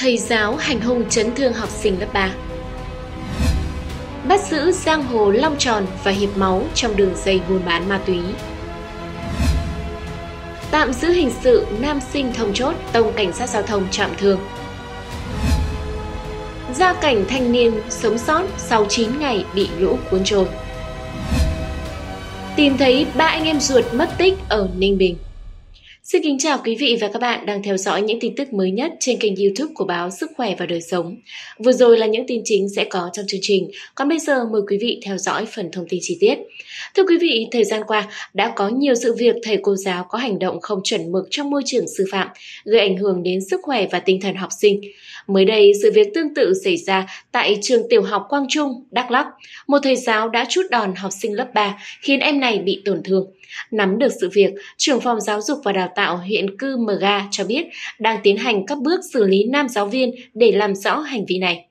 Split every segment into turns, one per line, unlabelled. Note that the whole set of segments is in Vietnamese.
thầy giáo hành hung chấn thương học sinh lớp 3. Bắt giữ giang hồ long tròn và hiệp máu trong đường dây buôn bán ma túy. Tạm giữ hình sự nam sinh thông chốt tông cảnh sát giao thông trạm thương. Gia cảnh thanh niên sống sót sau 9 ngày bị lũ cuốn trôi. Tìm thấy ba anh em ruột mất tích ở Ninh Bình. Xin kính chào quý vị và các bạn đang theo dõi những tin tức mới nhất trên kênh youtube của báo Sức Khỏe và Đời Sống. Vừa rồi là những tin chính sẽ có trong chương trình, còn bây giờ mời quý vị theo dõi phần thông tin chi tiết. Thưa quý vị, thời gian qua đã có nhiều sự việc thầy cô giáo có hành động không chuẩn mực trong môi trường sư phạm, gây ảnh hưởng đến sức khỏe và tinh thần học sinh. Mới đây, sự việc tương tự xảy ra tại trường tiểu học Quang Trung, Đắk Lắk. Một thầy giáo đã chút đòn học sinh lớp 3 khiến em này bị tổn thương. Nắm được sự việc, trưởng phòng giáo dục và đào tạo huyện Cư Mờ Ga cho biết đang tiến hành các bước xử lý nam giáo viên để làm rõ hành vi này.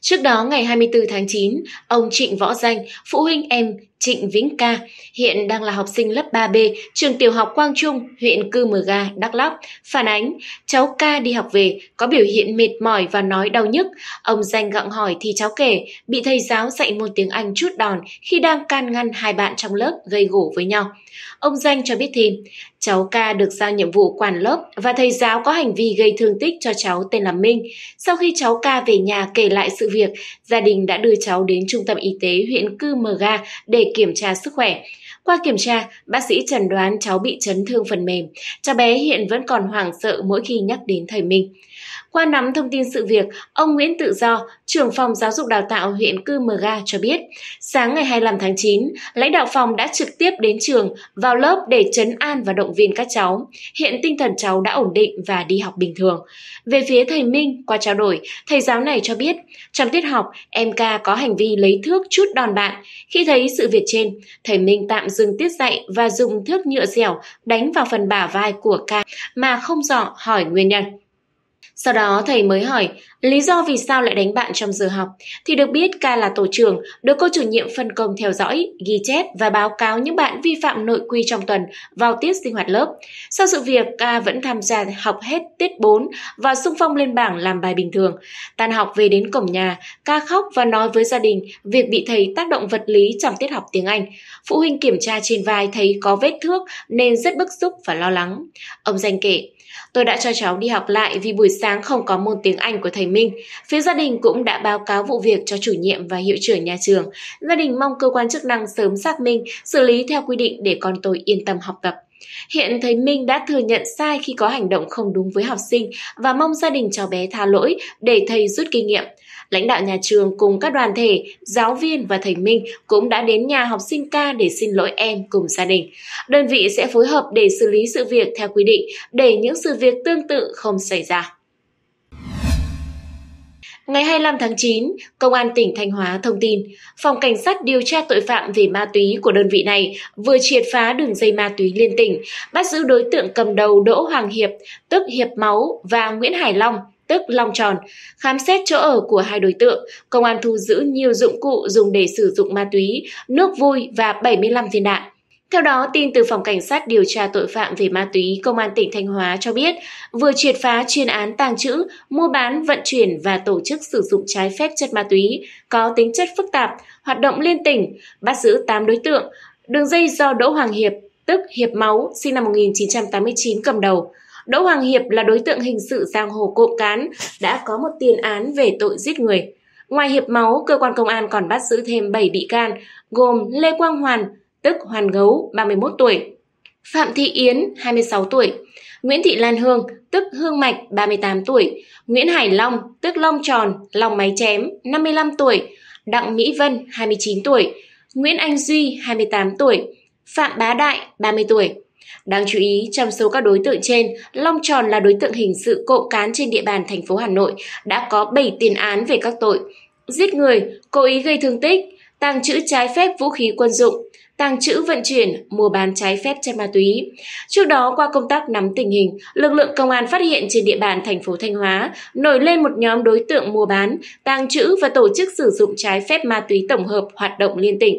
Trước đó, ngày 24 tháng 9, ông Trịnh Võ Danh, phụ huynh em Trịnh Vĩnh Ca, hiện đang là học sinh lớp 3B, trường tiểu học Quang Trung, huyện Cư Mờ Ga, Đắk Lắk, phản ánh cháu ca đi học về có biểu hiện mệt mỏi và nói đau nhức. Ông danh gặng hỏi thì cháu kể bị thầy giáo dạy môn tiếng Anh chút đòn khi đang can ngăn hai bạn trong lớp gây gổ với nhau. Ông danh cho biết thêm, cháu ca được giao nhiệm vụ quản lớp và thầy giáo có hành vi gây thương tích cho cháu tên là Minh. Sau khi cháu ca về nhà kể lại sự việc, gia đình đã đưa cháu đến trung tâm y tế huyện Cư Mờ Ga để kiểm tra sức khỏe. Qua kiểm tra, bác sĩ chẩn đoán cháu bị chấn thương phần mềm. Cháu bé hiện vẫn còn hoảng sợ mỗi khi nhắc đến thầy Minh. Qua nắm thông tin sự việc, ông Nguyễn Tự Do, trưởng phòng giáo dục đào tạo huyện Cư Mờ Ga cho biết, sáng ngày 25 tháng 9, lãnh đạo phòng đã trực tiếp đến trường, vào lớp để chấn an và động viên các cháu. Hiện tinh thần cháu đã ổn định và đi học bình thường. Về phía thầy Minh, qua trao đổi, thầy giáo này cho biết, trong tiết học, em ca có hành vi lấy thước chút đòn bạn. Khi thấy sự việc trên, thầy Minh tạm dừng tiết dạy và dùng thước nhựa dẻo đánh vào phần bả vai của ca mà không rõ hỏi nguyên nhân. Sau đó thầy mới hỏi lý do vì sao lại đánh bạn trong giờ học thì được biết ca là tổ trưởng, được cô chủ nhiệm phân công theo dõi, ghi chép và báo cáo những bạn vi phạm nội quy trong tuần vào tiết sinh hoạt lớp. Sau sự việc, ca vẫn tham gia học hết tiết 4 và sung phong lên bảng làm bài bình thường. Tan học về đến cổng nhà, ca khóc và nói với gia đình việc bị thầy tác động vật lý trong tiết học tiếng Anh. Phụ huynh kiểm tra trên vai thấy có vết thước nên rất bức xúc và lo lắng. Ông Danh kể, tôi đã cho cháu đi học lại vì buổi sáng sáng không có môn tiếng Anh của thầy Minh. Phía gia đình cũng đã báo cáo vụ việc cho chủ nhiệm và hiệu trưởng nhà trường. Gia đình mong cơ quan chức năng sớm xác minh, xử lý theo quy định để con tôi yên tâm học tập. Hiện thầy Minh đã thừa nhận sai khi có hành động không đúng với học sinh và mong gia đình cháu bé tha lỗi để thầy rút kinh nghiệm. Lãnh đạo nhà trường cùng các đoàn thể, giáo viên và thầy Minh cũng đã đến nhà học sinh ca để xin lỗi em cùng gia đình. Đơn vị sẽ phối hợp để xử lý sự việc theo quy định để những sự việc tương tự không xảy ra. Ngày 25 tháng 9, Công an tỉnh Thanh Hóa thông tin, Phòng Cảnh sát điều tra tội phạm về ma túy của đơn vị này vừa triệt phá đường dây ma túy liên tỉnh, bắt giữ đối tượng cầm đầu Đỗ Hoàng Hiệp, tức Hiệp Máu và Nguyễn Hải Long, tức Long Tròn. Khám xét chỗ ở của hai đối tượng, công an thu giữ nhiều dụng cụ dùng để sử dụng ma túy, nước vui và 75 viên đạn. Theo đó, tin từ Phòng Cảnh sát điều tra tội phạm về ma túy Công an tỉnh Thanh Hóa cho biết vừa triệt phá chuyên án tàng trữ, mua bán, vận chuyển và tổ chức sử dụng trái phép chất ma túy có tính chất phức tạp, hoạt động liên tỉnh, bắt giữ 8 đối tượng, đường dây do Đỗ Hoàng Hiệp, tức Hiệp Máu, sinh năm 1989 cầm đầu. Đỗ Hoàng Hiệp là đối tượng hình sự giang hồ cộng cán, đã có một tiền án về tội giết người. Ngoài Hiệp Máu, cơ quan công an còn bắt giữ thêm 7 bị can, gồm Lê Quang Hoàn, tức Hoàn Gấu, 31 tuổi, Phạm Thị Yến, 26 tuổi, Nguyễn Thị Lan Hương, tức Hương Mạch, 38 tuổi, Nguyễn Hải Long, tức Long Tròn, Long Máy Chém, 55 tuổi, Đặng Mỹ Vân, 29 tuổi, Nguyễn Anh Duy, 28 tuổi, Phạm Bá Đại, 30 tuổi. Đáng chú ý, trong số các đối tượng trên, Long Tròn là đối tượng hình sự cộng cán trên địa bàn thành phố Hà Nội, đã có 7 tiền án về các tội giết người, cố ý gây thương tích, tàng trữ trái phép vũ khí quân dụng, tàng trữ vận chuyển, mua bán trái phép chất ma túy. Trước đó, qua công tác nắm tình hình, lực lượng công an phát hiện trên địa bàn thành phố Thanh Hóa nổi lên một nhóm đối tượng mua bán, tàng trữ và tổ chức sử dụng trái phép ma túy tổng hợp hoạt động liên tỉnh.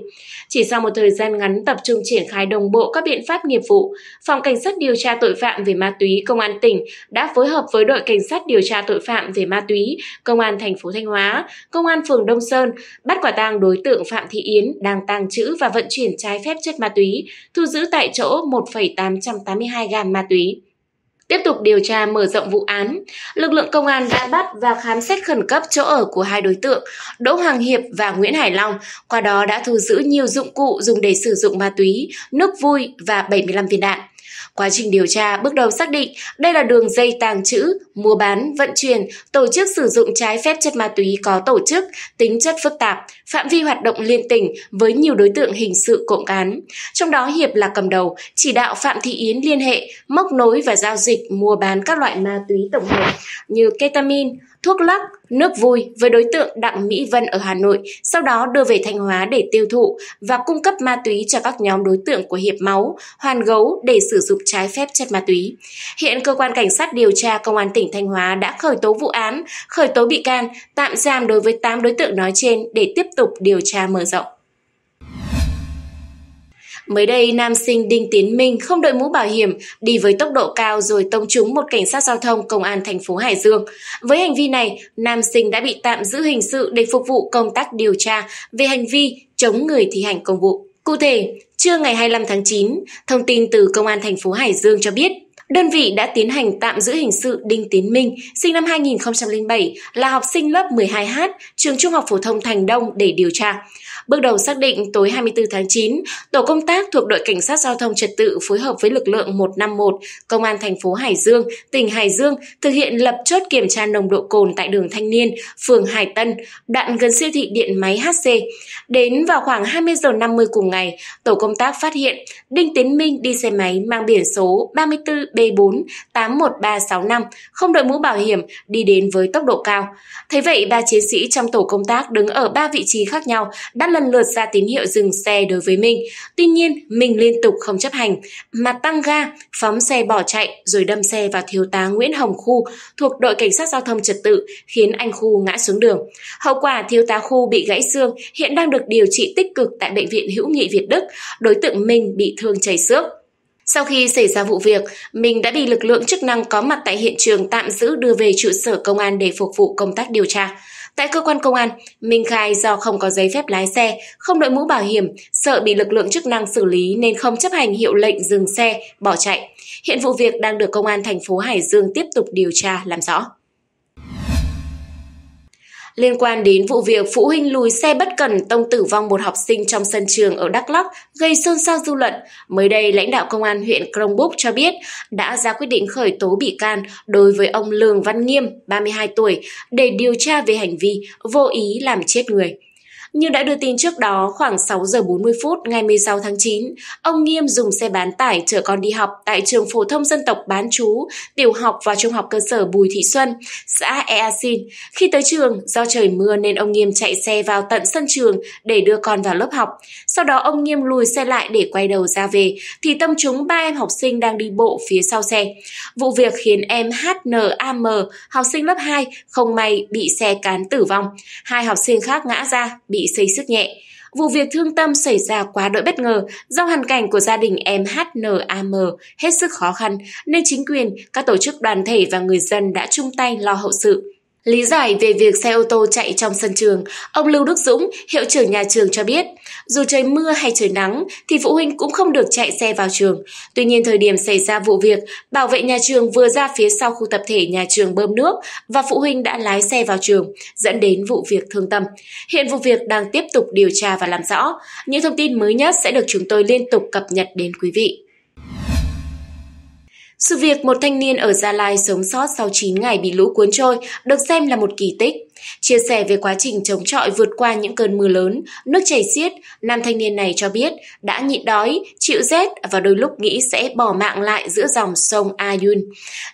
Chỉ sau một thời gian ngắn tập trung triển khai đồng bộ các biện pháp nghiệp vụ, Phòng Cảnh sát điều tra tội phạm về ma túy Công an tỉnh đã phối hợp với đội Cảnh sát điều tra tội phạm về ma túy Công an thành phố Thanh Hóa, Công an phường Đông Sơn bắt quả tang đối tượng Phạm Thị Yến đang tàng trữ và vận chuyển trái trái phép chất ma túy, thu giữ tại chỗ 1,882 gam ma túy. Tiếp tục điều tra mở rộng vụ án, lực lượng công an đã bắt và khám xét khẩn cấp chỗ ở của hai đối tượng Đỗ Hoàng Hiệp và Nguyễn Hải Long, qua đó đã thu giữ nhiều dụng cụ dùng để sử dụng ma túy, nước vui và 75 viên đạn. Quá trình điều tra, bước đầu xác định đây là đường dây tàng trữ, mua bán, vận chuyển, tổ chức sử dụng trái phép chất ma túy có tổ chức, tính chất phức tạp, phạm vi hoạt động liên tỉnh với nhiều đối tượng hình sự cộng cán. Trong đó Hiệp là cầm đầu, chỉ đạo Phạm Thị Yến liên hệ, móc nối và giao dịch mua bán các loại ma túy tổng hợp như ketamin, thuốc lắc, nước vui với đối tượng Đặng Mỹ Vân ở Hà Nội, sau đó đưa về Thanh Hóa để tiêu thụ và cung cấp ma túy cho các nhóm đối tượng của Hiệp Máu, Hoàn Gấu để sử dụng trái phép chất ma túy. Hiện cơ quan cảnh sát điều tra công an tỉnh Thanh Hóa đã khởi tố vụ án, khởi tố bị can, tạm giam đối với 8 đối tượng nói trên để tiếp tục điều tra mở rộng. Mới đây, nam sinh Đinh Tiến Minh không đội mũ bảo hiểm, đi với tốc độ cao rồi tông trúng một cảnh sát giao thông công an thành phố Hải Dương. Với hành vi này, nam sinh đã bị tạm giữ hình sự để phục vụ công tác điều tra về hành vi chống người thi hành công vụ. Cụ thể, trưa ngày 25 tháng 9, thông tin từ công an thành phố Hải Dương cho biết, đơn vị đã tiến hành tạm giữ hình sự Đinh Tiến Minh, sinh năm 2007, là học sinh lớp 12H, trường Trung học phổ thông Thành Đông để điều tra. Bước đầu xác định tối 24 tháng 9, tổ công tác thuộc đội cảnh sát giao thông trật tự phối hợp với lực lượng 151, công an thành phố Hải Dương, tỉnh Hải Dương thực hiện lập chốt kiểm tra nồng độ cồn tại đường Thanh Niên, phường Hải Tân, đoạn gần siêu thị điện máy HC. Đến vào khoảng 20 giờ 50 cùng ngày, tổ công tác phát hiện Đinh Tiến Minh đi xe máy mang biển số 34B4 81365, không đội mũ bảo hiểm, đi đến với tốc độ cao. Thế vậy, ba chiến sĩ trong tổ công tác đứng ở ba vị trí khác nhau đã lập lần lượt ra tín hiệu dừng xe đối với mình. Tuy nhiên, mình liên tục không chấp hành, mà tăng ga, phóng xe bỏ chạy rồi đâm xe vào thiếu tá Nguyễn Hồng Khu thuộc đội cảnh sát giao thông trật tự, khiến anh Khu ngã xuống đường. Hậu quả thiếu tá Khu bị gãy xương, hiện đang được điều trị tích cực tại bệnh viện Hữu Nghị Việt Đức. Đối tượng Minh bị thương chảy xước. Sau khi xảy ra vụ việc, mình đã bị lực lượng chức năng có mặt tại hiện trường tạm giữ đưa về trụ sở công an để phục vụ công tác điều tra. Tại cơ quan công an, Minh khai do không có giấy phép lái xe, không đội mũ bảo hiểm, sợ bị lực lượng chức năng xử lý nên không chấp hành hiệu lệnh dừng xe, bỏ chạy. Hiện vụ việc đang được công an thành phố Hải Dương tiếp tục điều tra làm rõ. Liên quan đến vụ việc phụ huynh lùi xe bất cần tông tử vong một học sinh trong sân trường ở Đắk Lắk gây xôn xao dư luận, mới đây lãnh đạo công an huyện Krông Búc cho biết đã ra quyết định khởi tố bị can đối với ông Lường Văn Nghiêm, 32 tuổi, để điều tra về hành vi vô ý làm chết người. Như đã đưa tin trước đó, khoảng 6 giờ 40 phút ngày 16 tháng 9, ông Nghiêm dùng xe bán tải chở con đi học tại trường phổ thông dân tộc bán chú, tiểu học và trung học cơ sở Bùi Thị Xuân, xã Ea Sin. Khi tới trường, do trời mưa nên ông Nghiêm chạy xe vào tận sân trường để đưa con vào lớp học. Sau đó ông Nghiêm lùi xe lại để quay đầu ra về, thì tâm trúng ba em học sinh đang đi bộ phía sau xe. Vụ việc khiến em HNAM, học sinh lớp 2, không may bị xe cán tử vong. Hai học sinh khác ngã ra, bị bị xây sức nhẹ. Vụ việc thương tâm xảy ra quá đỗi bất ngờ do hoàn cảnh của gia đình em HNAM hết sức khó khăn nên chính quyền, các tổ chức đoàn thể và người dân đã chung tay lo hậu sự. Lý giải về việc xe ô tô chạy trong sân trường, ông Lưu Đức Dũng, hiệu trưởng nhà trường cho biết, dù trời mưa hay trời nắng thì phụ huynh cũng không được chạy xe vào trường. Tuy nhiên thời điểm xảy ra vụ việc, bảo vệ nhà trường vừa ra phía sau khu tập thể nhà trường bơm nước và phụ huynh đã lái xe vào trường, dẫn đến vụ việc thương tâm. Hiện vụ việc đang tiếp tục điều tra và làm rõ. Những thông tin mới nhất sẽ được chúng tôi liên tục cập nhật đến quý vị. Sự việc một thanh niên ở Gia Lai sống sót sau 9 ngày bị lũ cuốn trôi được xem là một kỳ tích Chia sẻ về quá trình chống chọi vượt qua những cơn mưa lớn, nước chảy xiết, nam thanh niên này cho biết đã nhịn đói, chịu rét và đôi lúc nghĩ sẽ bỏ mạng lại giữa dòng sông Ayun.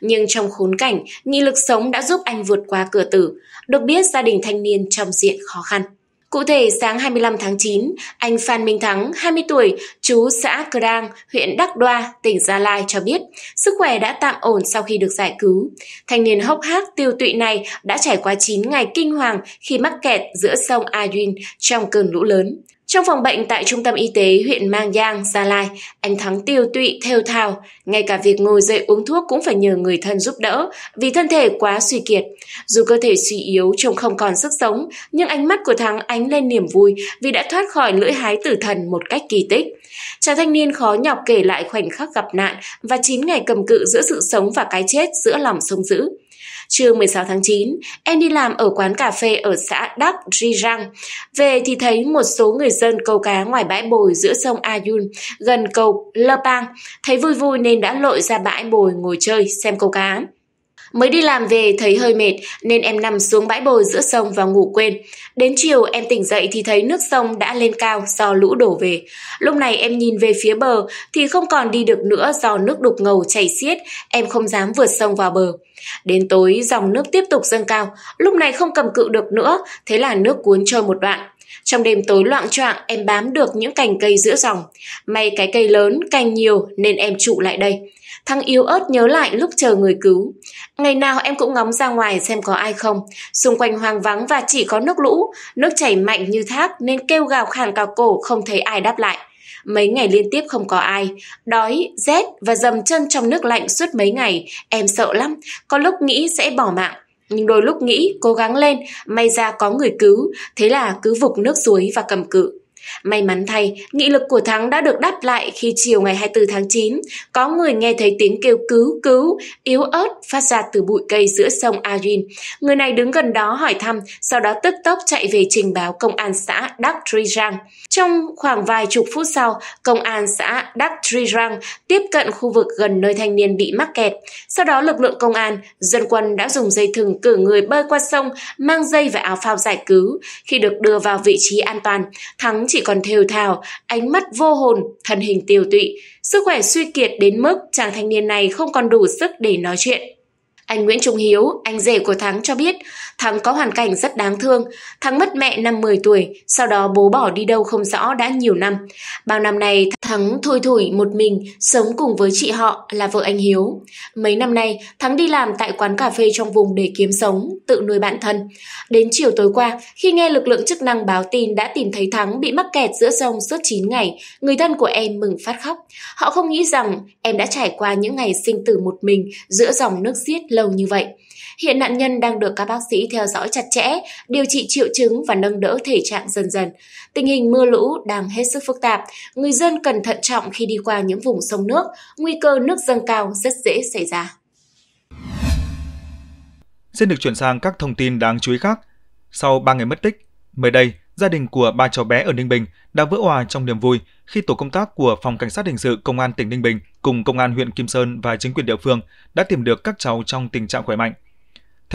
Nhưng trong khốn cảnh, nghị lực sống đã giúp anh vượt qua cửa tử. Được biết gia đình thanh niên trong diện khó khăn. Cụ thể, sáng 25 tháng 9, anh Phan Minh Thắng, 20 tuổi, chú xã Cờ Đang, huyện Đắc Đoa, tỉnh Gia Lai cho biết sức khỏe đã tạm ổn sau khi được giải cứu. Thanh niên hốc hác tiêu tụy này đã trải qua 9 ngày kinh hoàng khi mắc kẹt giữa sông Ayun trong cơn lũ lớn. Trong phòng bệnh tại Trung tâm Y tế huyện Mang Giang, Gia Lai, anh Thắng tiêu tụy, theo thào. Ngay cả việc ngồi dậy uống thuốc cũng phải nhờ người thân giúp đỡ vì thân thể quá suy kiệt. Dù cơ thể suy yếu trông không còn sức sống, nhưng ánh mắt của Thắng ánh lên niềm vui vì đã thoát khỏi lưỡi hái tử thần một cách kỳ tích. Chàng thanh niên khó nhọc kể lại khoảnh khắc gặp nạn và 9 ngày cầm cự giữa sự sống và cái chết giữa lòng sông dữ. Trưa 16 tháng 9, em đi làm ở quán cà phê ở xã Đắc Ri Răng. Về thì thấy một số người dân câu cá ngoài bãi bồi giữa sông Ayun, gần cầu Lơ Pang. Thấy vui vui nên đã lội ra bãi bồi ngồi chơi, xem câu cá. Mới đi làm về thấy hơi mệt nên em nằm xuống bãi bồi giữa sông và ngủ quên. Đến chiều em tỉnh dậy thì thấy nước sông đã lên cao do lũ đổ về. Lúc này em nhìn về phía bờ thì không còn đi được nữa do nước đục ngầu chảy xiết, em không dám vượt sông vào bờ. Đến tối dòng nước tiếp tục dâng cao, lúc này không cầm cự được nữa, thế là nước cuốn trôi một đoạn. Trong đêm tối loạn choạng em bám được những cành cây giữa dòng. May cái cây lớn, cành nhiều nên em trụ lại đây. Thằng yếu ớt nhớ lại lúc chờ người cứu. Ngày nào em cũng ngóng ra ngoài xem có ai không. Xung quanh hoang vắng và chỉ có nước lũ, nước chảy mạnh như thác nên kêu gào khàn cao cổ không thấy ai đáp lại. Mấy ngày liên tiếp không có ai, đói, rét và dầm chân trong nước lạnh suốt mấy ngày, em sợ lắm, có lúc nghĩ sẽ bỏ mạng. Nhưng đôi lúc nghĩ, cố gắng lên, may ra có người cứu, thế là cứ vục nước suối và cầm cự. May mắn thay, nghị lực của Thắng đã được đáp lại khi chiều ngày 24 tháng 9, có người nghe thấy tiếng kêu cứu cứu, yếu ớt phát ra từ bụi cây giữa sông Arin. Người này đứng gần đó hỏi thăm, sau đó tức tốc chạy về trình báo công an xã Đắc Tri Rang. Trong khoảng vài chục phút sau, công an xã Đắc Tri Rang tiếp cận khu vực gần nơi thanh niên bị mắc kẹt. Sau đó lực lượng công an, dân quân đã dùng dây thừng cử người bơi qua sông, mang dây và áo phao giải cứu. Khi được đưa vào vị trí an toàn, Thắng chỉ chỉ còn thều thào, ánh mắt vô hồn, thân hình tiều tụy. Sức khỏe suy kiệt đến mức chàng thanh niên này không còn đủ sức để nói chuyện. Anh Nguyễn Trung Hiếu, anh rể của Thắng cho biết, Thắng có hoàn cảnh rất đáng thương. Thắng mất mẹ năm 10 tuổi, sau đó bố bỏ đi đâu không rõ đã nhiều năm. Bao năm nay, Thắng thui thủi một mình, sống cùng với chị họ là vợ anh Hiếu. Mấy năm nay, Thắng đi làm tại quán cà phê trong vùng để kiếm sống, tự nuôi bản thân. Đến chiều tối qua, khi nghe lực lượng chức năng báo tin đã tìm thấy Thắng bị mắc kẹt giữa sông suốt 9 ngày, người thân của em mừng phát khóc. Họ không nghĩ rằng em đã trải qua những ngày sinh tử một mình giữa dòng nước xiết lâu như vậy. Hiện nạn nhân đang được các bác sĩ theo dõi chặt chẽ, điều trị triệu chứng và nâng đỡ thể trạng dần dần. Tình hình mưa lũ đang hết sức phức tạp, người dân cần thận trọng khi đi qua những vùng sông nước, nguy cơ nước dâng cao rất dễ xảy ra.
Xin được chuyển sang các thông tin đáng chú ý khác. Sau 3 ngày mất tích, mới đây, gia đình của ba cháu bé ở Ninh Bình đã vỡ hòa trong niềm vui khi tổ công tác của Phòng Cảnh sát Hình sự Công an tỉnh Ninh Bình cùng Công an huyện Kim Sơn và chính quyền địa phương đã tìm được các cháu trong tình trạng khỏe mạnh.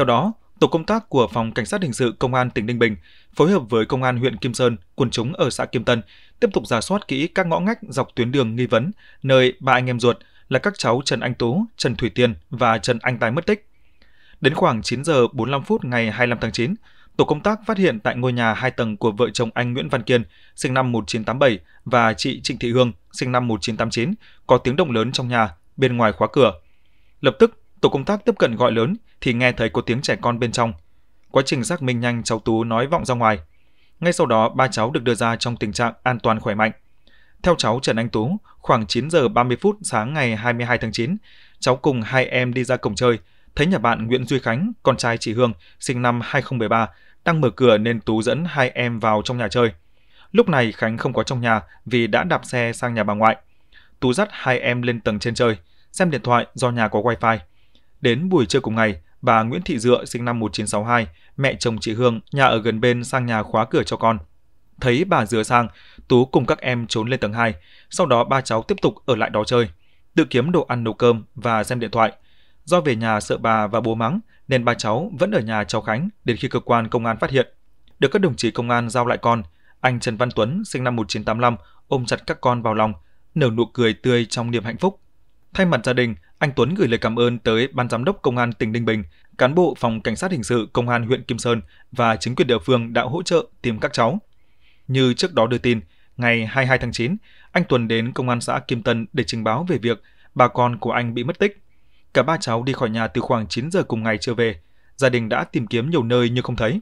Theo đó, tổ công tác của phòng cảnh sát hình sự công an tỉnh Ninh Bình phối hợp với công an huyện Kim Sơn, quần chúng ở xã Kim Tân tiếp tục giả soát kỹ các ngõ ngách dọc tuyến đường nghi vấn nơi ba anh em ruột là các cháu Trần Anh Tú, Trần Thủy Tiên và Trần Anh Tài mất tích. Đến khoảng 9 giờ 45 phút ngày 25 tháng 9, tổ công tác phát hiện tại ngôi nhà 2 tầng của vợ chồng anh Nguyễn Văn Kiên, sinh năm 1987 và chị Trịnh Thị Hương, sinh năm 1989, có tiếng động lớn trong nhà, bên ngoài khóa cửa. Lập tức, Tổ công tác tiếp cận gọi lớn thì nghe thấy có tiếng trẻ con bên trong. Quá trình xác minh nhanh cháu Tú nói vọng ra ngoài. Ngay sau đó, ba cháu được đưa ra trong tình trạng an toàn khỏe mạnh. Theo cháu Trần Anh Tú, khoảng 9 giờ 30 phút sáng ngày 22 tháng 9, cháu cùng hai em đi ra cổng chơi, thấy nhà bạn Nguyễn Duy Khánh, con trai chị Hương, sinh năm 2013, đang mở cửa nên Tú dẫn hai em vào trong nhà chơi. Lúc này Khánh không có trong nhà vì đã đạp xe sang nhà bà ngoại. Tú dắt hai em lên tầng trên chơi, xem điện thoại do nhà có wifi. Đến buổi trưa cùng ngày, bà Nguyễn Thị Dựa sinh năm 1962, mẹ chồng chị Hương, nhà ở gần bên sang nhà khóa cửa cho con. Thấy bà Dựa sang, Tú cùng các em trốn lên tầng 2, sau đó ba cháu tiếp tục ở lại đó chơi, tự kiếm đồ ăn nấu cơm và xem điện thoại. Do về nhà sợ bà và bố mắng, nên ba cháu vẫn ở nhà cháu Khánh đến khi cơ quan công an phát hiện. Được các đồng chí công an giao lại con, anh Trần Văn Tuấn, sinh năm 1985, ôm chặt các con vào lòng, nở nụ cười tươi trong niềm hạnh phúc. Thay mặt gia đình, anh Tuấn gửi lời cảm ơn tới Ban Giám đốc Công an tỉnh Ninh Bình, cán bộ Phòng Cảnh sát Hình sự Công an huyện Kim Sơn và chính quyền địa phương đã hỗ trợ tìm các cháu. Như trước đó đưa tin, ngày 22 tháng 9, anh Tuấn đến Công an xã Kim Tân để trình báo về việc bà con của anh bị mất tích. Cả ba cháu đi khỏi nhà từ khoảng 9 giờ cùng ngày chưa về. Gia đình đã tìm kiếm nhiều nơi nhưng không thấy.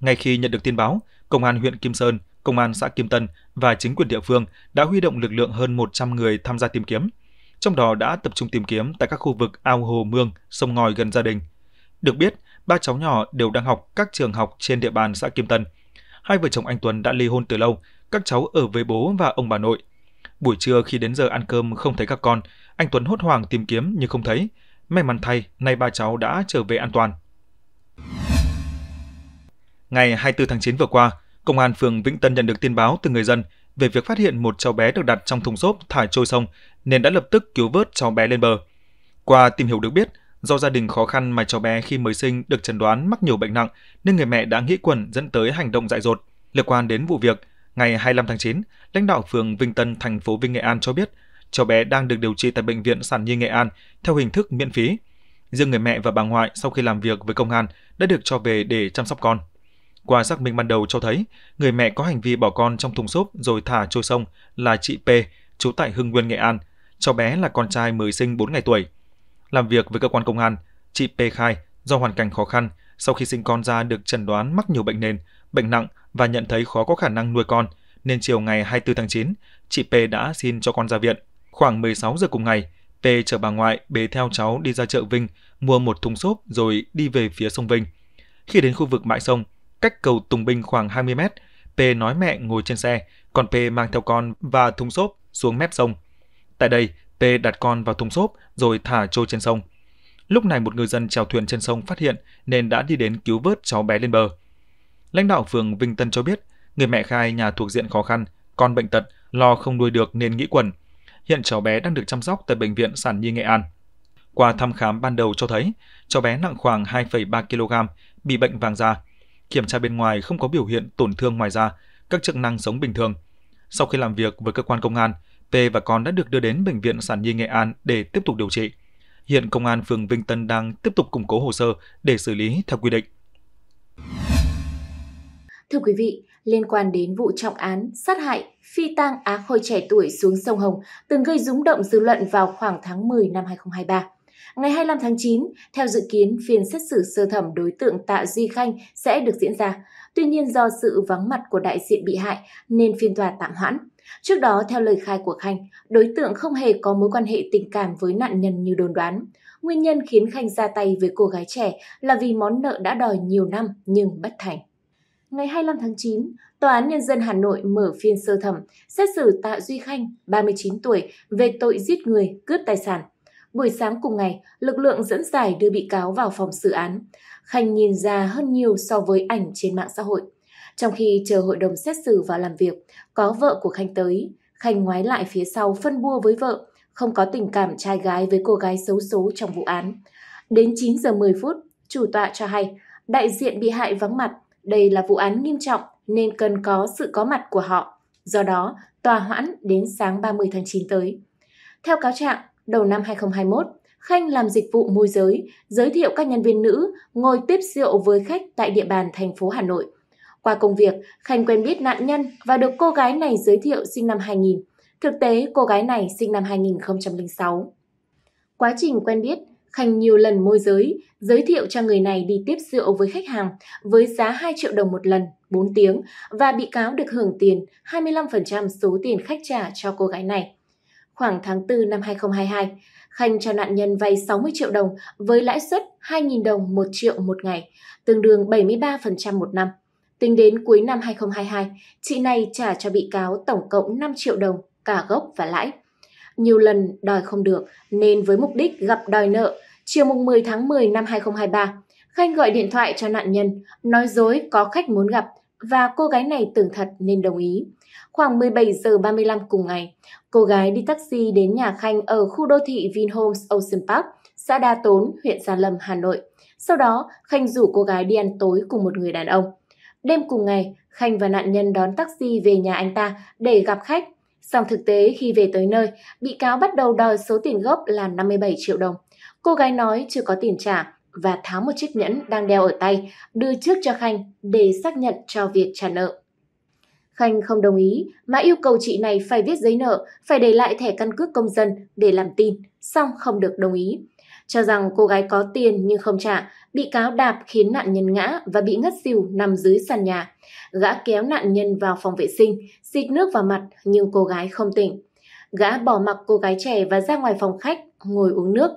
Ngay khi nhận được tin báo, Công an huyện Kim Sơn, Công an xã Kim Tân và chính quyền địa phương đã huy động lực lượng hơn 100 người tham gia tìm kiếm trong đó đã tập trung tìm kiếm tại các khu vực ao hồ mương, sông ngòi gần gia đình. Được biết, ba cháu nhỏ đều đang học các trường học trên địa bàn xã Kim Tân. Hai vợ chồng anh Tuấn đã ly hôn từ lâu, các cháu ở với bố và ông bà nội. Buổi trưa khi đến giờ ăn cơm không thấy các con, anh Tuấn hốt hoảng tìm kiếm nhưng không thấy. May mắn thay, nay ba cháu đã trở về an toàn. Ngày 24 tháng 9 vừa qua, Công an phường Vĩnh Tân nhận được tin báo từ người dân về việc phát hiện một cháu bé được đặt trong thùng xốp thả trôi sông nên đã lập tức cứu vớt cháu bé lên bờ. Qua tìm hiểu được biết, do gia đình khó khăn mà cháu bé khi mới sinh được chẩn đoán mắc nhiều bệnh nặng nên người mẹ đã nghĩ quẩn dẫn tới hành động dại dột. Liên quan đến vụ việc, ngày 25 tháng 9, lãnh đạo phường Vinh Tân, thành phố Vinh Nghệ An cho biết cháu bé đang được điều trị tại bệnh viện sản nhi Nghệ An theo hình thức miễn phí. Riêng người mẹ và bà ngoại sau khi làm việc với công an đã được cho về để chăm sóc con. Qua xác minh ban đầu cho thấy, người mẹ có hành vi bỏ con trong thùng xốp rồi thả trôi sông là chị P, trú tại Hưng Nguyên, Nghệ An – cháu bé là con trai mới sinh 4 ngày tuổi. Làm việc với cơ quan công an, chị P khai do hoàn cảnh khó khăn, sau khi sinh con ra được chẩn đoán mắc nhiều bệnh nền, bệnh nặng và nhận thấy khó có khả năng nuôi con, nên chiều ngày 24 tháng 9, chị P đã xin cho con ra viện. Khoảng 16 giờ cùng ngày, P chở bà ngoại bế theo cháu đi ra chợ Vinh, mua một thùng xốp rồi đi về phía sông Vinh. Khi đến khu vực bãi sông, cách cầu Tùng Binh khoảng 20 mét, P nói mẹ ngồi trên xe, còn P mang theo con và thùng xốp xuống mép sông. Tại đây, T đặt con vào thùng xốp rồi thả trôi trên sông. Lúc này một người dân chèo thuyền trên sông phát hiện nên đã đi đến cứu vớt cháu bé lên bờ. Lãnh đạo phường Vinh Tân cho biết, người mẹ khai nhà thuộc diện khó khăn, con bệnh tật, lo không nuôi được nên nghĩ quần. Hiện cháu bé đang được chăm sóc tại bệnh viện sản nhi Nghệ An. Qua thăm khám ban đầu cho thấy, cháu bé nặng khoảng 2,3 kg, bị bệnh vàng da. Kiểm tra bên ngoài không có biểu hiện tổn thương ngoài da, các chức năng sống bình thường. Sau khi làm việc với cơ quan công an, P và con đã được đưa đến Bệnh viện Sản Nhi Nghệ An để tiếp tục điều trị. Hiện Công an phường Vinh Tân đang tiếp tục củng cố hồ sơ để xử lý theo quy định.
Thưa quý vị, liên quan đến vụ trọng án sát hại phi tang Á Khôi trẻ tuổi xuống sông Hồng từng gây rúng động dư luận vào khoảng tháng 10 năm 2023. Ngày 25 tháng 9, theo dự kiến, phiên xét xử sơ thẩm đối tượng Tạ Duy Khanh sẽ được diễn ra. Tuy nhiên do sự vắng mặt của đại diện bị hại nên phiên tòa tạm hoãn. Trước đó, theo lời khai của Khanh, đối tượng không hề có mối quan hệ tình cảm với nạn nhân như đồn đoán. Nguyên nhân khiến Khanh ra tay với cô gái trẻ là vì món nợ đã đòi nhiều năm nhưng bất thành. Ngày 25 tháng 9, Tòa án Nhân dân Hà Nội mở phiên sơ thẩm xét xử Tạ Duy Khanh, 39 tuổi, về tội giết người, cướp tài sản. Buổi sáng cùng ngày, lực lượng dẫn giải đưa bị cáo vào phòng xử án. Khanh nhìn ra hơn nhiều so với ảnh trên mạng xã hội. Trong khi chờ hội đồng xét xử vào làm việc, có vợ của Khanh tới. Khanh ngoái lại phía sau phân bua với vợ, không có tình cảm trai gái với cô gái xấu số trong vụ án. Đến 9 giờ 10 phút, chủ tọa cho hay, đại diện bị hại vắng mặt, đây là vụ án nghiêm trọng nên cần có sự có mặt của họ. Do đó, tòa hoãn đến sáng 30 tháng 9 tới. Theo cáo trạng, đầu năm 2021, Khanh làm dịch vụ môi giới, giới thiệu các nhân viên nữ ngồi tiếp rượu với khách tại địa bàn thành phố Hà Nội – qua công việc, Khanh quen biết nạn nhân và được cô gái này giới thiệu sinh năm 2000. Thực tế, cô gái này sinh năm 2006. Quá trình quen biết, Khanh nhiều lần môi giới, giới thiệu cho người này đi tiếp rượu với khách hàng với giá 2 triệu đồng một lần, 4 tiếng và bị cáo được hưởng tiền 25% số tiền khách trả cho cô gái này. Khoảng tháng 4 năm 2022, Khanh cho nạn nhân vay 60 triệu đồng với lãi suất 2.000 đồng 1 triệu một ngày, tương đương 73% một năm. Tính đến cuối năm 2022, chị này trả cho bị cáo tổng cộng 5 triệu đồng cả gốc và lãi. Nhiều lần đòi không được nên với mục đích gặp đòi nợ, chiều mùng 10 tháng 10 năm 2023, Khanh gọi điện thoại cho nạn nhân, nói dối có khách muốn gặp và cô gái này tưởng thật nên đồng ý. Khoảng 17 giờ 35 cùng ngày, cô gái đi taxi đến nhà Khanh ở khu đô thị Vinhomes Ocean Park, xã Đa Tốn, huyện Gia Lâm, Hà Nội. Sau đó, Khanh rủ cô gái đi ăn tối cùng một người đàn ông. Đêm cùng ngày, Khanh và nạn nhân đón taxi về nhà anh ta để gặp khách. Song thực tế khi về tới nơi, bị cáo bắt đầu đòi số tiền gốc là 57 triệu đồng. Cô gái nói chưa có tiền trả và tháo một chiếc nhẫn đang đeo ở tay, đưa trước cho Khanh để xác nhận cho việc trả nợ. Khanh không đồng ý mà yêu cầu chị này phải viết giấy nợ, phải để lại thẻ căn cước công dân để làm tin, song không được đồng ý cho rằng cô gái có tiền nhưng không trả, bị cáo đạp khiến nạn nhân ngã và bị ngất xỉu nằm dưới sàn nhà. Gã kéo nạn nhân vào phòng vệ sinh, xịt nước vào mặt nhưng cô gái không tỉnh. Gã bỏ mặc cô gái trẻ và ra ngoài phòng khách, ngồi uống nước.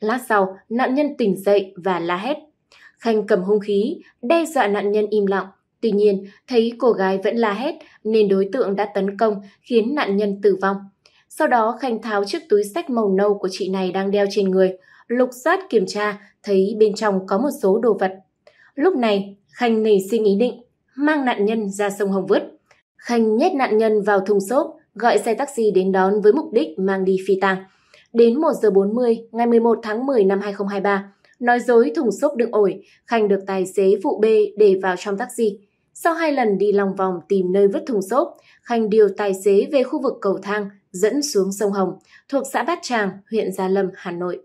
Lát sau, nạn nhân tỉnh dậy và la hét. Khanh cầm hung khí, đe dọa nạn nhân im lặng. Tuy nhiên, thấy cô gái vẫn la hét nên đối tượng đã tấn công khiến nạn nhân tử vong. Sau đó Khanh tháo chiếc túi sách màu nâu của chị này đang đeo trên người, lục soát kiểm tra, thấy bên trong có một số đồ vật. Lúc này, Khanh nảy sinh ý định, mang nạn nhân ra sông Hồng vứt. Khanh nhét nạn nhân vào thùng xốp, gọi xe taxi đến đón với mục đích mang đi phi tang. Đến 1 giờ 40 ngày 11 tháng 10 năm 2023, nói dối thùng xốp đựng ổi, Khanh được tài xế vụ B để vào trong taxi. Sau hai lần đi lòng vòng tìm nơi vứt thùng xốp, Khanh điều tài xế về khu vực cầu thang, dẫn xuống sông Hồng thuộc xã Bát Tràng, huyện Gia Lâm, Hà Nội.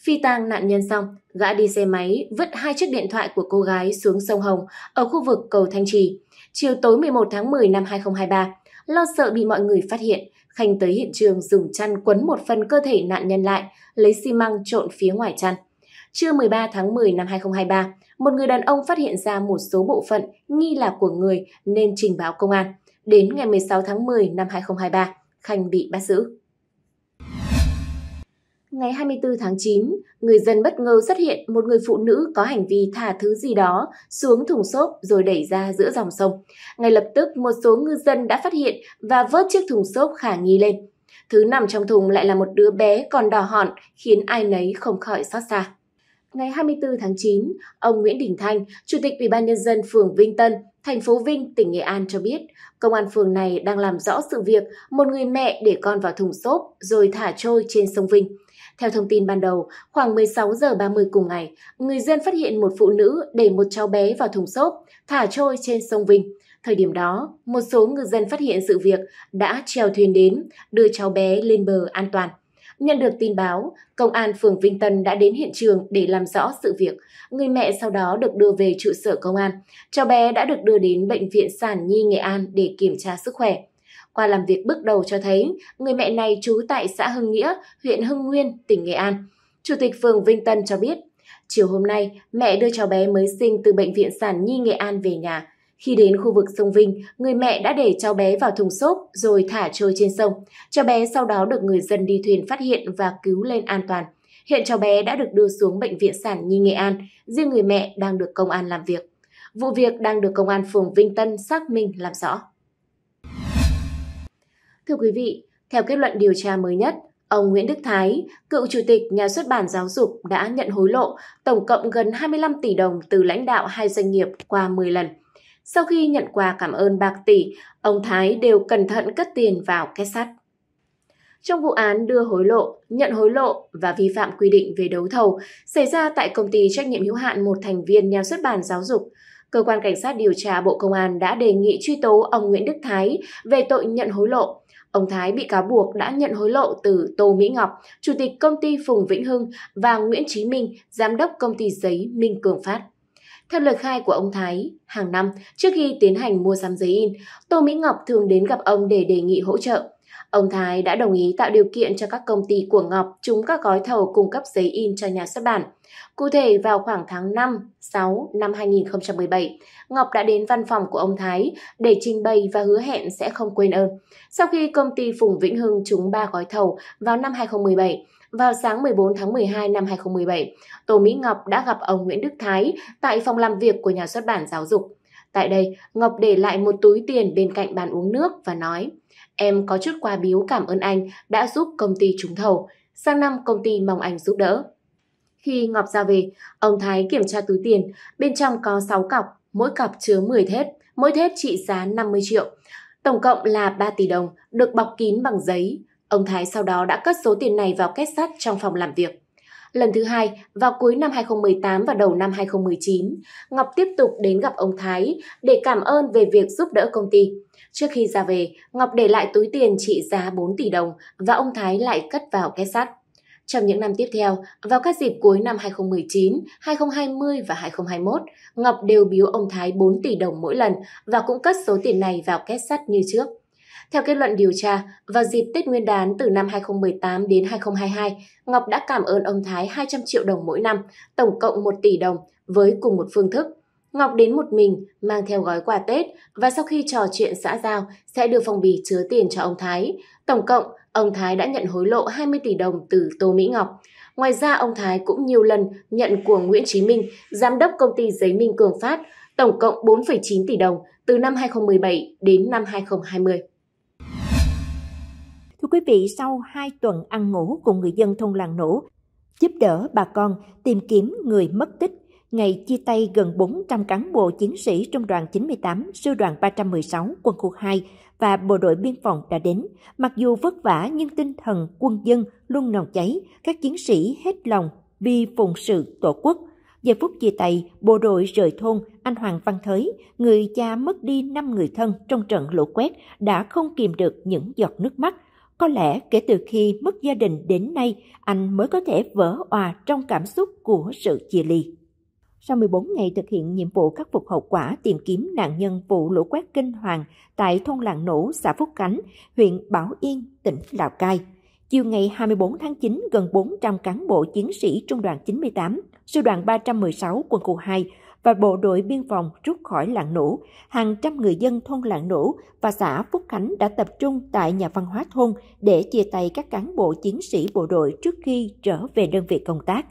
Phi tang nạn nhân xong, gã đi xe máy vứt hai chiếc điện thoại của cô gái xuống sông Hồng ở khu vực cầu Thanh Trì. Chiều tối 11 tháng 10 năm 2023, lo sợ bị mọi người phát hiện, Khanh tới hiện trường dùng chăn quấn một phần cơ thể nạn nhân lại, lấy xi măng trộn phía ngoài chăn. Trưa 13 tháng 10 năm 2023, một người đàn ông phát hiện ra một số bộ phận nghi là của người nên trình báo công an. Đến ngày 16 tháng 10 năm 2023, Khanh bị bắt giữ. Ngày 24 tháng 9, người dân bất ngờ xuất hiện một người phụ nữ có hành vi thả thứ gì đó xuống thùng xốp rồi đẩy ra giữa dòng sông. Ngay lập tức, một số ngư dân đã phát hiện và vớt chiếc thùng xốp khả nghi lên. Thứ nằm trong thùng lại là một đứa bé còn đỏ hòn, khiến ai nấy không khỏi xót xa. Ngày 24 tháng 9, ông Nguyễn Đình Thanh, Chủ tịch Ủy ban Nhân dân phường Vinh Tân, thành phố Vinh, tỉnh Nghệ An cho biết, công an phường này đang làm rõ sự việc một người mẹ để con vào thùng xốp rồi thả trôi trên sông Vinh. Theo thông tin ban đầu, khoảng 16 giờ 30 cùng ngày, người dân phát hiện một phụ nữ để một cháu bé vào thùng xốp, thả trôi trên sông Vinh. Thời điểm đó, một số người dân phát hiện sự việc đã trèo thuyền đến, đưa cháu bé lên bờ an toàn. Nhận được tin báo, Công an phường Vinh Tân đã đến hiện trường để làm rõ sự việc. Người mẹ sau đó được đưa về trụ sở công an. Cháu bé đã được đưa đến Bệnh viện Sản Nhi Nghệ An để kiểm tra sức khỏe. Qua làm việc bước đầu cho thấy, người mẹ này trú tại xã Hưng Nghĩa, huyện Hưng Nguyên, tỉnh Nghệ An. Chủ tịch phường Vinh Tân cho biết, chiều hôm nay, mẹ đưa cháu bé mới sinh từ Bệnh viện Sản Nhi Nghệ An về nhà. Khi đến khu vực sông Vinh, người mẹ đã để cháu bé vào thùng xốp rồi thả trôi trên sông. Cháu bé sau đó được người dân đi thuyền phát hiện và cứu lên an toàn. Hiện cháu bé đã được đưa xuống bệnh viện sản Nhi Nghệ An, riêng người mẹ đang được công an làm việc. Vụ việc đang được công an phường Vinh Tân xác minh làm rõ. Thưa quý vị, theo kết luận điều tra mới nhất, Ông Nguyễn Đức Thái, cựu chủ tịch nhà xuất bản giáo dục đã nhận hối lộ tổng cộng gần 25 tỷ đồng từ lãnh đạo hai doanh nghiệp qua 10 lần. Sau khi nhận quà cảm ơn bạc tỷ, ông Thái đều cẩn thận cất tiền vào két sắt. Trong vụ án đưa hối lộ, nhận hối lộ và vi phạm quy định về đấu thầu xảy ra tại công ty trách nhiệm hữu hạn một thành viên nhà xuất bản giáo dục, cơ quan cảnh sát điều tra Bộ Công an đã đề nghị truy tố ông Nguyễn Đức Thái về tội nhận hối lộ. Ông Thái bị cáo buộc đã nhận hối lộ từ Tô Mỹ Ngọc, chủ tịch công ty Phùng Vĩnh Hưng và Nguyễn Chí Minh, giám đốc công ty giấy Minh Cường Phát. Theo lời khai của ông Thái, hàng năm trước khi tiến hành mua sắm giấy in, Tô Mỹ Ngọc thường đến gặp ông để đề nghị hỗ trợ. Ông Thái đã đồng ý tạo điều kiện cho các công ty của Ngọc trúng các gói thầu cung cấp giấy in cho nhà xuất bản. Cụ thể vào khoảng tháng 5, 6 năm 2017, Ngọc đã đến văn phòng của ông Thái để trình bày và hứa hẹn sẽ không quên ơn. Sau khi công ty Phùng Vĩnh Hưng trúng 3 gói thầu vào năm 2017, vào sáng 14 tháng 12 năm 2017, Tô Mỹ Ngọc đã gặp ông Nguyễn Đức Thái tại phòng làm việc của nhà xuất bản giáo dục. Tại đây, Ngọc để lại một túi tiền bên cạnh bàn uống nước và nói Em có chút quà biếu cảm ơn anh đã giúp công ty trúng thầu. Sang năm công ty mong anh giúp đỡ. Khi Ngọc ra về, ông Thái kiểm tra túi tiền. Bên trong có 6 cọc, mỗi cọc chứa 10 thép, mỗi thép trị giá 50 triệu. Tổng cộng là 3 tỷ đồng, được bọc kín bằng giấy. Ông Thái sau đó đã cất số tiền này vào kết sắt trong phòng làm việc. Lần thứ hai, vào cuối năm 2018 và đầu năm 2019, Ngọc tiếp tục đến gặp ông Thái để cảm ơn về việc giúp đỡ công ty. Trước khi ra về, Ngọc để lại túi tiền trị giá 4 tỷ đồng và ông Thái lại cất vào két sắt. Trong những năm tiếp theo, vào các dịp cuối năm 2019, 2020 và 2021, Ngọc đều biếu ông Thái 4 tỷ đồng mỗi lần và cũng cất số tiền này vào két sắt như trước. Theo kết luận điều tra, vào dịp Tết Nguyên đán từ năm 2018 đến 2022, Ngọc đã cảm ơn ông Thái 200 triệu đồng mỗi năm, tổng cộng 1 tỷ đồng với cùng một phương thức. Ngọc đến một mình, mang theo gói quà Tết và sau khi trò chuyện xã giao sẽ đưa phong bì chứa tiền cho ông Thái. Tổng cộng, ông Thái đã nhận hối lộ 20 tỷ đồng từ Tô Mỹ Ngọc. Ngoài ra, ông Thái cũng nhiều lần nhận của Nguyễn Chí Minh, giám đốc công ty giấy Minh Cường Phát, tổng cộng 4,9 tỷ đồng từ năm 2017 đến năm 2020.
Thưa quý vị, sau 2 tuần ăn ngủ cùng người dân thôn làng nổ, giúp đỡ bà con tìm kiếm người mất tích, ngày chia tay gần 400 cán bộ chiến sĩ trong đoàn 98, sư đoàn 316, quân khu 2 và bộ đội biên phòng đã đến. Mặc dù vất vả nhưng tinh thần quân dân luôn nồng cháy, các chiến sĩ hết lòng vì phụng sự tổ quốc. Giờ phút chia tay, bộ đội rời thôn, anh Hoàng Văn Thới, người cha mất đi 5 người thân trong trận lũ quét, đã không kìm được những giọt nước mắt – có lẽ kể từ khi mất gia đình đến nay, anh mới có thể vỡ òa trong cảm xúc của sự chia ly. Sau 14 ngày thực hiện nhiệm vụ khắc phục hậu quả tìm kiếm nạn nhân vụ lũ quét kinh hoàng tại thôn Làng Nổ, xã Phúc Khánh, huyện Bảo Yên, tỉnh Lào Cai, chiều ngày 24 tháng 9, gần 400 cán bộ chiến sĩ Trung đoàn 98, Sư đoàn 316 Quân khu 2 và bộ đội biên phòng rút khỏi làng nũ. Hàng trăm người dân thôn làng nũ và xã Phúc Khánh đã tập trung tại nhà văn hóa thôn để chia tay các cán bộ chiến sĩ bộ đội trước khi trở về đơn vị công tác.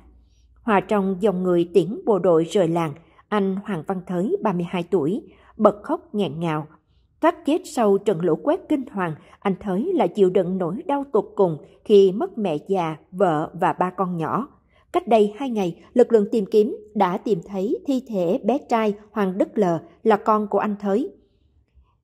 Hòa trong dòng người tiễn bộ đội rời làng, anh Hoàng Văn Thới, 32 tuổi, bật khóc nghẹn ngào. Thoát chết sau trận lũ quét kinh hoàng, anh Thới là chịu đựng nỗi đau tột cùng khi mất mẹ già, vợ và ba con nhỏ. Cách đây hai ngày, lực lượng tìm kiếm đã tìm thấy thi thể bé trai Hoàng Đức Lờ là con của anh Thới.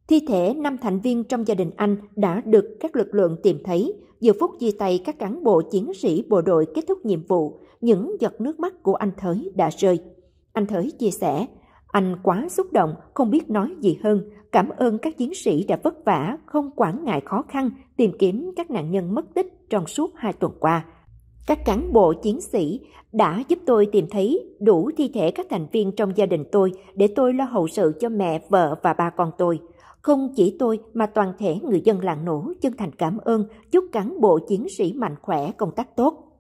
Thi thể năm thành viên trong gia đình anh đã được các lực lượng tìm thấy. Giờ phút chia tay các cán bộ chiến sĩ bộ đội kết thúc nhiệm vụ, những giọt nước mắt của anh Thới đã rơi. Anh Thới chia sẻ, anh quá xúc động, không biết nói gì hơn, cảm ơn các chiến sĩ đã vất vả, không quản ngại khó khăn, tìm kiếm các nạn nhân mất tích trong suốt hai tuần qua. Các cán bộ chiến sĩ đã giúp tôi tìm thấy đủ thi thể các thành viên trong gia đình tôi để tôi lo hậu sự cho mẹ, vợ và ba con tôi. Không chỉ tôi mà toàn thể người dân làng nổ chân thành cảm ơn, chúc cán bộ chiến sĩ mạnh khỏe, công tác tốt.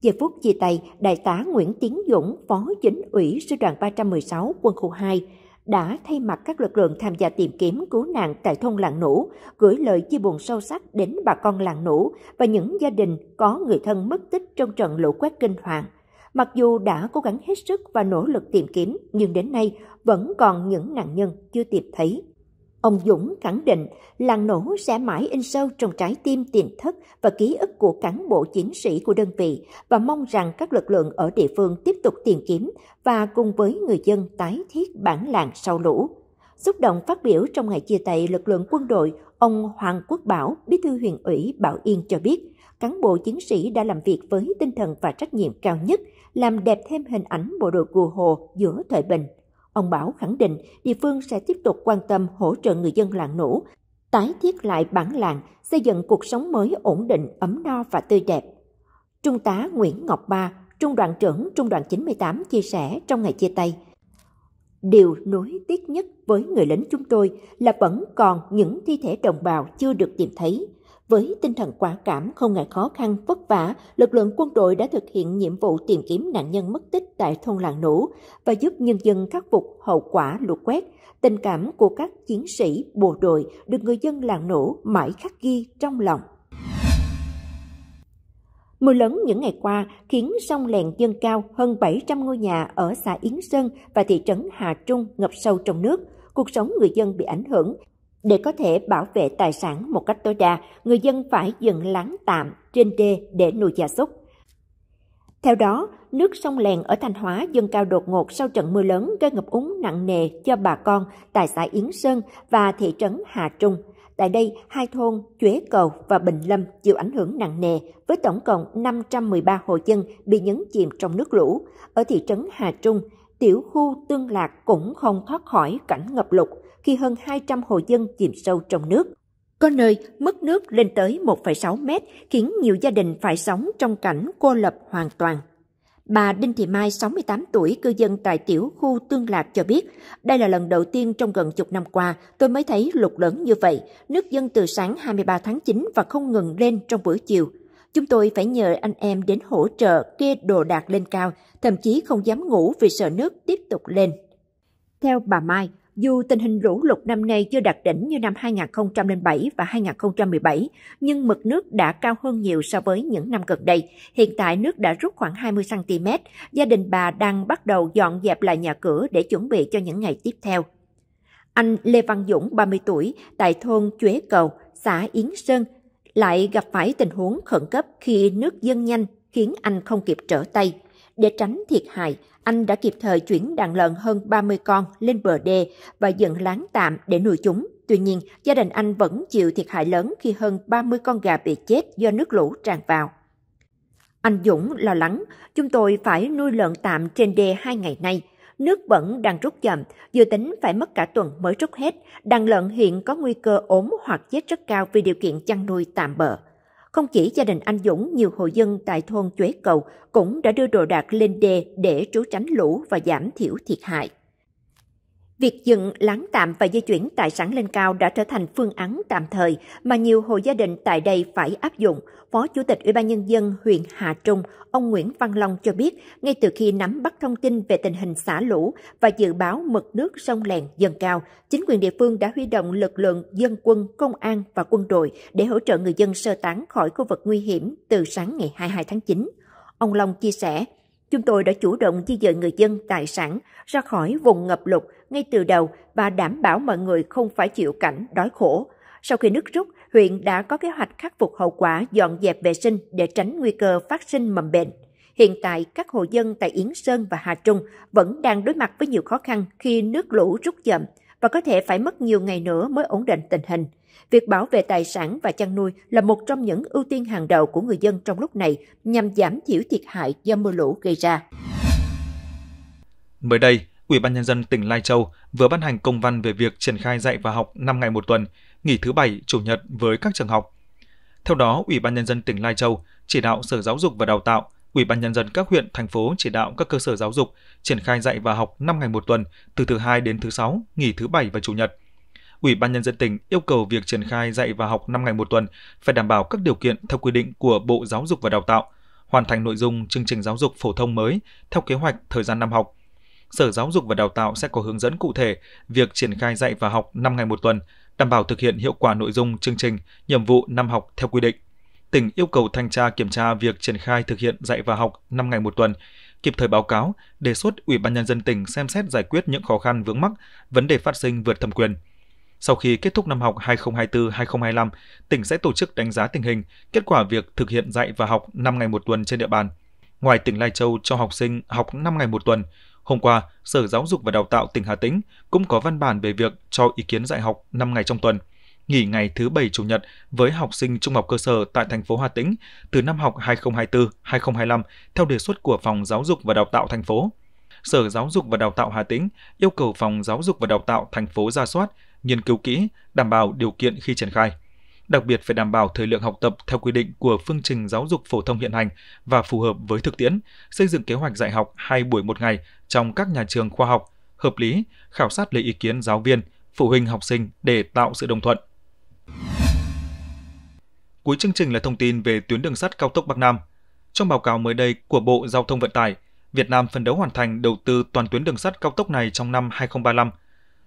Giờ phút chia tay, Đại tá Nguyễn Tiến Dũng, Phó Chính ủy Sư đoàn 316 Quân khu 2, đã thay mặt các lực lượng tham gia tìm kiếm cứu nạn tại thôn Làng Nũ, gửi lời chia buồn sâu sắc đến bà con Làng Nũ và những gia đình có người thân mất tích trong trận lũ quét kinh hoàng. Mặc dù đã cố gắng hết sức và nỗ lực tìm kiếm, nhưng đến nay vẫn còn những nạn nhân chưa tìm thấy. Ông Dũng khẳng định làng nổ sẽ mãi in sâu trong trái tim tiềm thức và ký ức của cán bộ chiến sĩ của đơn vị và mong rằng các lực lượng ở địa phương tiếp tục tìm kiếm và cùng với người dân tái thiết bản làng sau lũ. Xúc động phát biểu trong ngày chia tay lực lượng quân đội, ông Hoàng Quốc Bảo, bí thư huyện ủy Bảo Yên cho biết, cán bộ chiến sĩ đã làm việc với tinh thần và trách nhiệm cao nhất, làm đẹp thêm hình ảnh bộ đội cụ hồ giữa thời bình – Ông Bảo khẳng định địa phương sẽ tiếp tục quan tâm hỗ trợ người dân làng Nũ, tái thiết lại bản làng, xây dựng cuộc sống mới ổn định, ấm no và tươi đẹp. Trung tá Nguyễn Ngọc Ba, Trung đoàn trưởng Trung đoàn 98 chia sẻ trong ngày chia tay. Điều nối tiếc nhất với người lính chúng tôi là vẫn còn những thi thể đồng bào chưa được tìm thấy. Với tinh thần quả cảm không ngại khó khăn, vất vả, lực lượng quân đội đã thực hiện nhiệm vụ tìm kiếm nạn nhân mất tích tại thôn làng Nũ và giúp nhân dân khắc phục hậu quả lũ quét. Tình cảm của các chiến sĩ, bộ đội được người dân làng Nũ mãi khắc ghi trong lòng. Mưa lớn những ngày qua khiến sông Lèn dâng cao hơn 700 ngôi nhà ở xã Yến Sơn và thị trấn Hà Trung ngập sâu trong nước. Cuộc sống người dân bị ảnh hưởng, để có thể bảo vệ tài sản một cách tối đa, người dân phải dựng láng tạm trên đê để nuôi gia súc. Theo đó, nước sông Lèn ở Thanh Hóa dâng cao đột ngột sau trận mưa lớn gây ngập úng nặng nề cho bà con tại xã Yến Sơn và thị trấn Hà Trung. Tại đây, hai thôn Chuế Cầu và Bình Lâm chịu ảnh hưởng nặng nề với tổng cộng 513 hộ dân bị nhấn chìm trong nước lũ. Ở thị trấn Hà Trung, tiểu khu Tương Lạc cũng không thoát khỏi cảnh ngập lụt khi hơn 200 hộ dân chìm sâu trong nước. Có nơi mức nước lên tới 1,6 mét khiến nhiều gia đình phải sống trong cảnh cô lập hoàn toàn. Bà Đinh Thị Mai, 68 tuổi, cư dân tại tiểu khu Tương Lạc cho biết, đây là lần đầu tiên trong gần chục năm qua tôi mới thấy lục lớn như vậy, nước dân từ sáng 23 tháng 9 và không ngừng lên trong buổi chiều. Chúng tôi phải nhờ anh em đến hỗ trợ kê đồ đạc lên cao, thậm chí không dám ngủ vì sợ nước tiếp tục lên. Theo bà Mai, dù tình hình lũ lụt năm nay chưa đạt đỉnh như năm 2007 và 2017, nhưng mực nước đã cao hơn nhiều so với những năm gần đây. Hiện tại nước đã rút khoảng 20cm, gia đình bà đang bắt đầu dọn dẹp lại nhà cửa để chuẩn bị cho những ngày tiếp theo. Anh Lê Văn Dũng, 30 tuổi, tại thôn Chuế Cầu, xã Yến Sơn, lại gặp phải tình huống khẩn cấp khi nước dâng nhanh khiến anh không kịp trở tay. Để tránh thiệt hại, anh đã kịp thời chuyển đàn lợn hơn 30 con lên bờ đê và dựng láng tạm để nuôi chúng. Tuy nhiên, gia đình anh vẫn chịu thiệt hại lớn khi hơn 30 con gà bị chết do nước lũ tràn vào. Anh Dũng lo lắng, chúng tôi phải nuôi lợn tạm trên đê hai ngày nay. Nước vẫn đang rút chậm, dự tính phải mất cả tuần mới rút hết. Đàn lợn hiện có nguy cơ ốm hoặc chết rất cao vì điều kiện chăn nuôi tạm bợ. Không chỉ gia đình anh Dũng, nhiều hộ dân tại thôn Chuế Cầu cũng đã đưa đồ đạc lên đê để trú tránh lũ và giảm thiểu thiệt hại. Việc dựng lán tạm và di chuyển tài sản lên cao đã trở thành phương án tạm thời mà nhiều hộ gia đình tại đây phải áp dụng. Phó Chủ tịch Ủy ban Nhân dân huyện Hà Trung, ông Nguyễn Văn Long cho biết, ngay từ khi nắm bắt thông tin về tình hình xả lũ và dự báo mực nước sông Lèn dâng cao, chính quyền địa phương đã huy động lực lượng dân quân, công an và quân đội để hỗ trợ người dân sơ tán khỏi khu vực nguy hiểm từ sáng ngày 22 tháng 9. Ông Long chia sẻ, Chúng tôi đã chủ động di dời người dân, tài sản ra khỏi vùng ngập lụt ngay từ đầu, và đảm bảo mọi người không phải chịu cảnh đói khổ. Sau khi nước rút, huyện đã có kế hoạch khắc phục hậu quả dọn dẹp vệ sinh để tránh nguy cơ phát sinh mầm bệnh. Hiện tại, các hộ dân tại Yến Sơn và Hà Trung vẫn đang đối mặt với nhiều khó khăn khi nước lũ rút chậm và có thể phải mất nhiều ngày nữa mới ổn định tình hình. Việc bảo vệ tài sản và chăn nuôi là một trong những ưu tiên hàng đầu của người dân trong lúc này nhằm giảm thiểu thiệt hại do mưa lũ gây ra.
Mới đây, Ủy ban nhân dân tỉnh Lai Châu vừa ban hành công văn về việc triển khai dạy và học 5 ngày một tuần, nghỉ thứ bảy, chủ nhật với các trường học. Theo đó, Ủy ban nhân dân tỉnh Lai Châu chỉ đạo Sở Giáo dục và Đào tạo, Ủy ban nhân dân các huyện, thành phố chỉ đạo các cơ sở giáo dục triển khai dạy và học 5 ngày một tuần từ thứ hai đến thứ sáu, nghỉ thứ bảy và chủ nhật. Ủy ban nhân dân tỉnh yêu cầu việc triển khai dạy và học 5 ngày một tuần phải đảm bảo các điều kiện theo quy định của Bộ Giáo dục và Đào tạo, hoàn thành nội dung chương trình giáo dục phổ thông mới theo kế hoạch thời gian năm học Sở Giáo dục và Đào tạo sẽ có hướng dẫn cụ thể việc triển khai dạy và học 5 ngày một tuần, đảm bảo thực hiện hiệu quả nội dung chương trình, nhiệm vụ năm học theo quy định. Tỉnh yêu cầu thanh tra kiểm tra việc triển khai thực hiện dạy và học 5 ngày một tuần, kịp thời báo cáo, đề xuất Ủy ban nhân dân tỉnh xem xét giải quyết những khó khăn vướng mắc, vấn đề phát sinh vượt thẩm quyền. Sau khi kết thúc năm học 2024-2025, tỉnh sẽ tổ chức đánh giá tình hình, kết quả việc thực hiện dạy và học 5 ngày một tuần trên địa bàn. Ngoài tỉnh Lai Châu cho học sinh học 5 ngày một tuần, Hôm qua, Sở Giáo dục và Đào tạo tỉnh Hà Tĩnh cũng có văn bản về việc cho ý kiến dạy học 5 ngày trong tuần, nghỉ ngày thứ Bảy Chủ nhật với học sinh trung học cơ sở tại thành phố Hà Tĩnh từ năm học 2024-2025 theo đề xuất của Phòng Giáo dục và Đào tạo thành phố. Sở Giáo dục và Đào tạo Hà Tĩnh yêu cầu Phòng Giáo dục và Đào tạo thành phố ra soát, nghiên cứu kỹ, đảm bảo điều kiện khi triển khai. Đặc biệt phải đảm bảo thời lượng học tập theo quy định của phương trình giáo dục phổ thông hiện hành và phù hợp với thực tiễn, xây dựng kế hoạch dạy học 2 buổi một ngày trong các nhà trường khoa học, hợp lý, khảo sát lấy ý kiến giáo viên, phụ huynh học sinh để tạo sự đồng thuận. Cuối chương trình là thông tin về tuyến đường sắt cao tốc Bắc Nam. Trong báo cáo mới đây của Bộ Giao thông Vận tải, Việt Nam phấn đấu hoàn thành đầu tư toàn tuyến đường sắt cao tốc này trong năm 2035.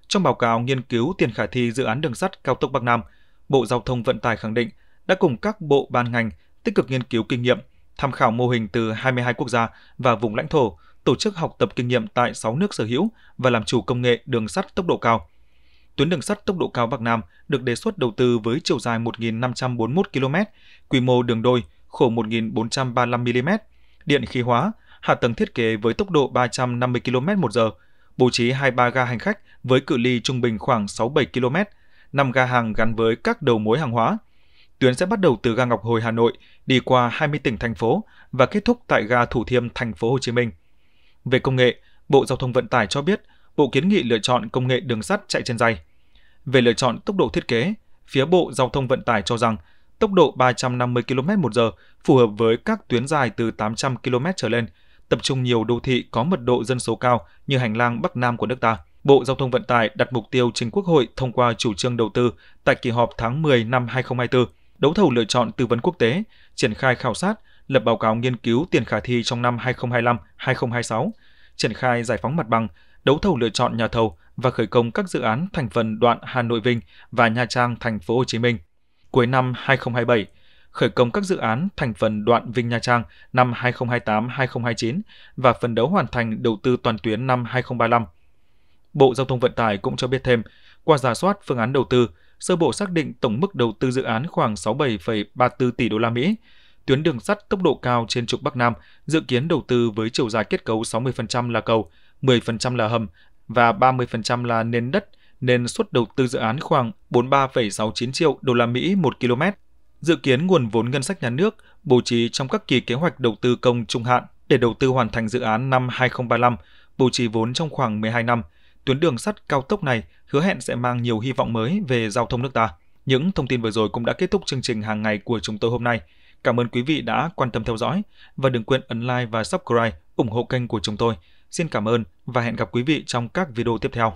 Trong báo cáo nghiên cứu tiền khả thi dự án đường sắt cao tốc Bắc Nam, Bộ Giao thông Vận tải khẳng định đã cùng các bộ ban ngành tích cực nghiên cứu kinh nghiệm, tham khảo mô hình từ 22 quốc gia và vùng lãnh thổ, tổ chức học tập kinh nghiệm tại 6 nước sở hữu và làm chủ công nghệ đường sắt tốc độ cao. Tuyến đường sắt tốc độ cao Bắc Nam được đề xuất đầu tư với chiều dài 1.541 km, quy mô đường đôi, khổ 1.435 mm, điện khí hóa, hạ tầng thiết kế với tốc độ 350 km một giờ, bố trí 23 ga hành khách với cự ly trung bình khoảng 6-7 km, 5 ga hàng gắn với các đầu mối hàng hóa. Tuyến sẽ bắt đầu từ ga Ngọc Hồi Hà Nội đi qua 20 tỉnh thành phố và kết thúc tại ga Thủ Thiêm thành phố Hồ Chí Minh. Về công nghệ, Bộ Giao thông Vận tải cho biết Bộ kiến nghị lựa chọn công nghệ đường sắt chạy trên dây. Về lựa chọn tốc độ thiết kế, phía Bộ Giao thông Vận tải cho rằng tốc độ 350 km/h phù hợp với các tuyến dài từ 800 km trở lên, tập trung nhiều đô thị có mật độ dân số cao như hành lang Bắc Nam của nước ta. Bộ Giao thông Vận tải đặt mục tiêu trình Quốc hội thông qua chủ trương đầu tư tại kỳ họp tháng 10 năm 2024 đấu thầu lựa chọn tư vấn quốc tế, triển khai khảo sát, lập báo cáo nghiên cứu tiền khả thi trong năm 2025-2026, triển khai giải phóng mặt bằng, đấu thầu lựa chọn nhà thầu và khởi công các dự án thành phần đoạn Hà Nội Vinh và Nha Trang Thành phố Hồ Chí Minh. Cuối năm 2027, khởi công các dự án thành phần đoạn Vinh Nha Trang năm 2028-2029 và phần đấu hoàn thành đầu tư toàn tuyến năm 2035. Bộ Giao thông Vận tải cũng cho biết thêm, qua giả soát phương án đầu tư, sơ bộ xác định tổng mức đầu tư dự án khoảng 67,34 tỷ đô la Mỹ. Tuyến đường sắt tốc độ cao trên trục Bắc Nam dự kiến đầu tư với chiều dài kết cấu 60% là cầu, 10% là hầm và 30% là nền đất, nên suất đầu tư dự án khoảng 43,69 triệu đô la Mỹ một km. Dự kiến nguồn vốn ngân sách nhà nước bố trí trong các kỳ kế hoạch đầu tư công trung hạn để đầu tư hoàn thành dự án năm 2035, bố trí vốn trong khoảng 12 năm – tuyến đường sắt cao tốc này hứa hẹn sẽ mang nhiều hy vọng mới về giao thông nước ta. Những thông tin vừa rồi cũng đã kết thúc chương trình hàng ngày của chúng tôi hôm nay. Cảm ơn quý vị đã quan tâm theo dõi và đừng quên ấn like và subscribe ủng hộ kênh của chúng tôi. Xin cảm ơn và hẹn gặp quý vị trong các video tiếp theo.